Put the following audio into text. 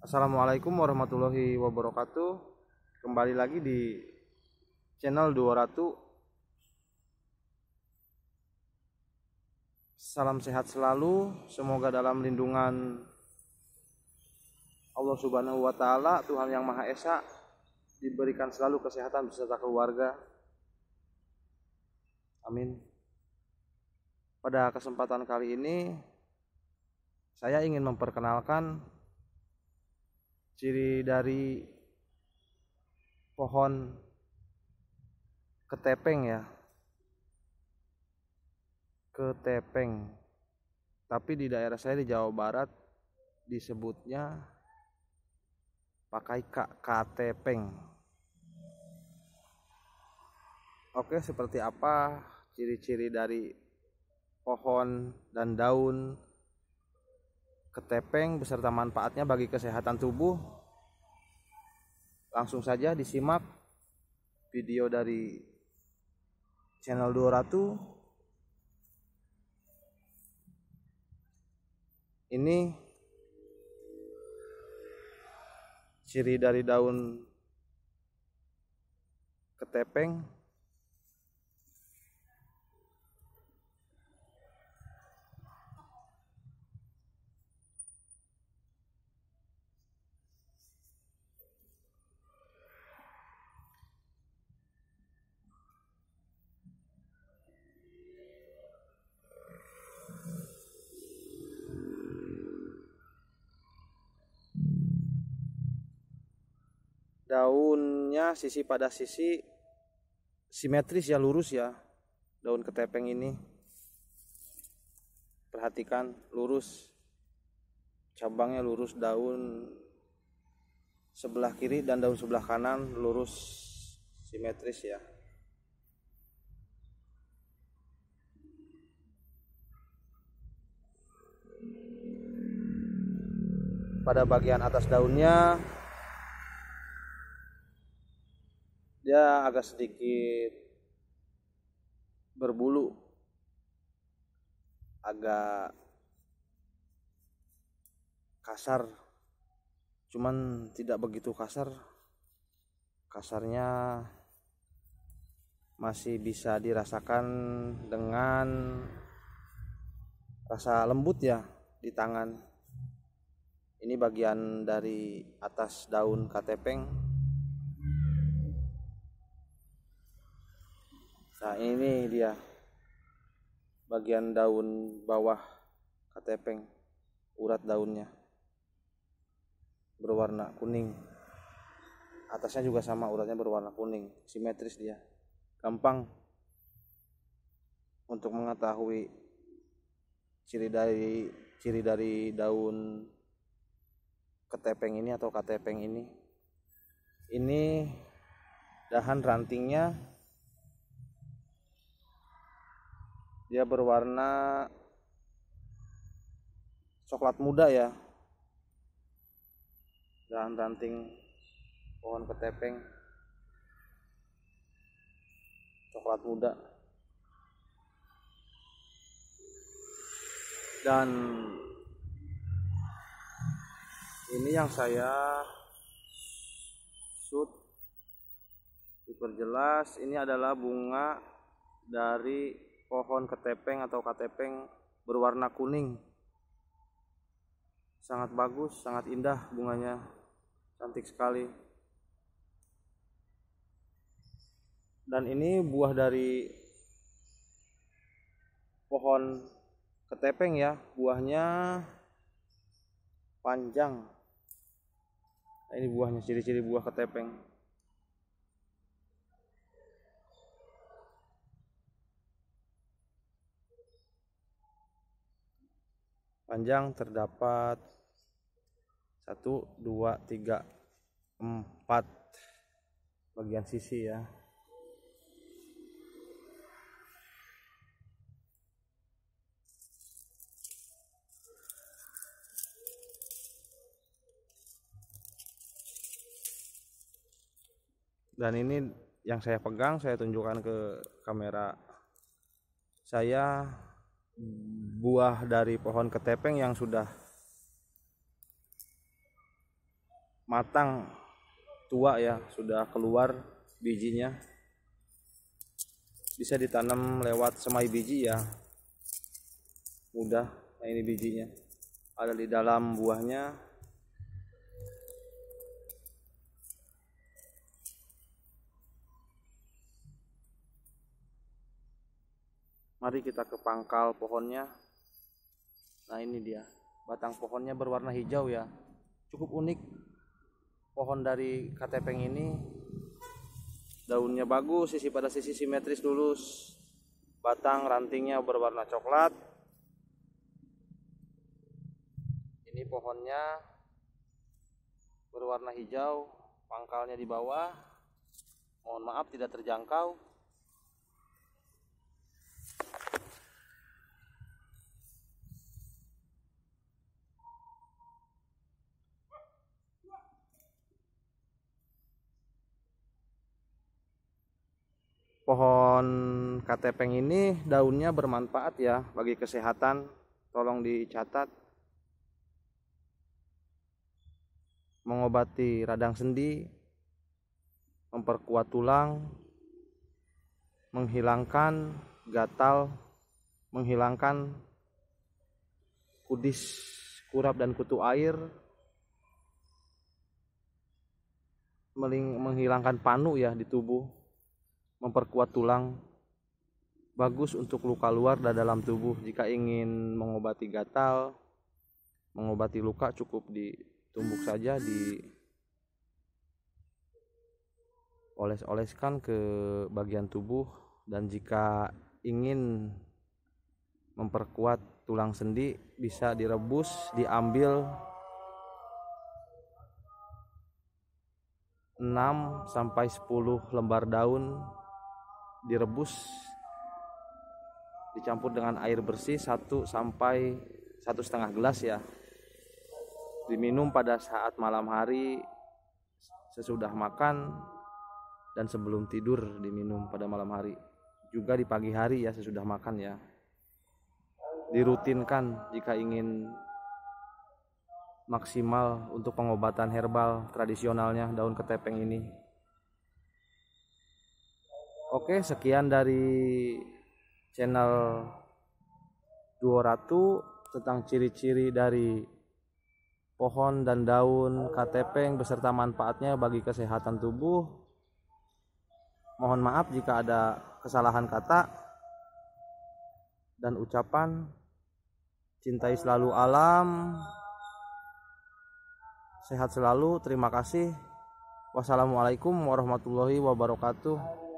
Assalamualaikum warahmatullahi wabarakatuh Kembali lagi di channel 200 Salam sehat selalu Semoga dalam lindungan Allah subhanahu wa ta'ala Tuhan yang Maha Esa Diberikan selalu kesehatan beserta keluarga Amin Pada kesempatan kali ini saya ingin memperkenalkan ciri dari pohon ketepeng ya ketepeng tapi di daerah saya di Jawa Barat disebutnya pakai kak katepeng oke seperti apa ciri-ciri dari pohon dan daun ketepeng beserta manfaatnya bagi kesehatan tubuh. Langsung saja disimak video dari channel 200 ini ciri dari daun ketepeng daunnya sisi pada sisi simetris ya lurus ya daun ketepeng ini perhatikan lurus cabangnya lurus daun sebelah kiri dan daun sebelah kanan lurus simetris ya pada bagian atas daunnya ya agak sedikit berbulu agak kasar cuman tidak begitu kasar kasarnya masih bisa dirasakan dengan rasa lembut ya di tangan ini bagian dari atas daun katepeng ini dia bagian daun bawah ketepeng urat daunnya berwarna kuning atasnya juga sama uratnya berwarna kuning simetris dia gampang untuk mengetahui ciri dari ciri dari daun ketepeng ini atau katepeng ini ini dahan rantingnya dia berwarna coklat muda ya dan ranting pohon ketepeng coklat muda dan ini yang saya shoot diperjelas ini adalah bunga dari pohon ketepeng atau katepeng berwarna kuning sangat bagus sangat indah bunganya cantik sekali dan ini buah dari pohon ketepeng ya buahnya panjang nah, ini buahnya ciri-ciri buah ketepeng panjang terdapat 1 2 3 4 bagian sisi ya dan ini yang saya pegang saya tunjukkan ke kamera saya buah dari pohon ketepeng yang sudah matang tua ya sudah keluar bijinya bisa ditanam lewat semai biji ya mudah nah ini bijinya ada di dalam buahnya Mari kita ke pangkal pohonnya. Nah, ini dia. Batang pohonnya berwarna hijau ya. Cukup unik. Pohon dari katepeng ini daunnya bagus, sisi pada sisi simetris lurus. Batang rantingnya berwarna coklat. Ini pohonnya berwarna hijau, pangkalnya di bawah. Mohon maaf tidak terjangkau. pohon katepeng ini daunnya bermanfaat ya bagi kesehatan tolong dicatat mengobati radang sendi memperkuat tulang menghilangkan gatal menghilangkan kudis kurap dan kutu air menghilangkan panu ya di tubuh memperkuat tulang, bagus untuk luka luar dan dalam tubuh. Jika ingin mengobati gatal, mengobati luka cukup ditumbuk saja di oles-oleskan ke bagian tubuh dan jika ingin memperkuat tulang sendi bisa direbus, diambil 6 sampai 10 lembar daun direbus dicampur dengan air bersih 1 sampai satu setengah gelas ya diminum pada saat malam hari sesudah makan dan sebelum tidur diminum pada malam hari juga di pagi hari ya sesudah makan ya dirutinkan jika ingin maksimal untuk pengobatan herbal tradisionalnya daun ketepeng ini Oke, sekian dari channel Duo Ratu tentang ciri-ciri dari pohon dan daun KTP beserta manfaatnya bagi kesehatan tubuh. Mohon maaf jika ada kesalahan kata dan ucapan. Cintai selalu alam. Sehat selalu. Terima kasih. Wassalamualaikum warahmatullahi wabarakatuh.